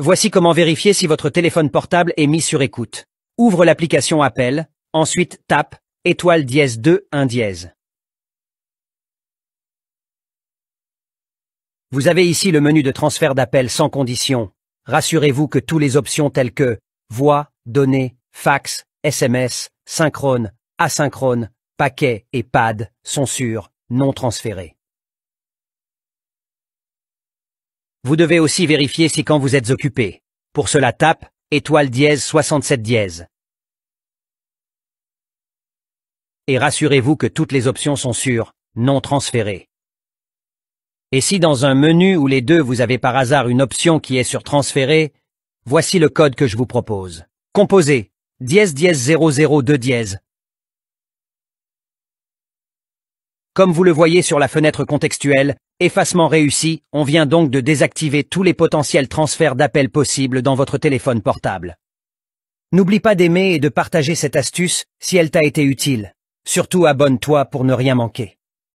Voici comment vérifier si votre téléphone portable est mis sur écoute. Ouvre l'application Appel, ensuite tape étoile dièse 2 1 dièse. Vous avez ici le menu de transfert d'appel sans condition. Rassurez-vous que toutes les options telles que voix, données, fax, SMS, synchrone, asynchrone, paquet et pad sont sur non transférées. Vous devez aussi vérifier si quand vous êtes occupé. Pour cela tape, étoile dièse 67 dièse. Et rassurez-vous que toutes les options sont sûres, non transférées. Et si dans un menu ou les deux vous avez par hasard une option qui est sur transférer, voici le code que je vous propose. Composez dièse dièse 002 dièse. Comme vous le voyez sur la fenêtre contextuelle, Effacement réussi, on vient donc de désactiver tous les potentiels transferts d'appels possibles dans votre téléphone portable. N'oublie pas d'aimer et de partager cette astuce si elle t'a été utile. Surtout abonne-toi pour ne rien manquer.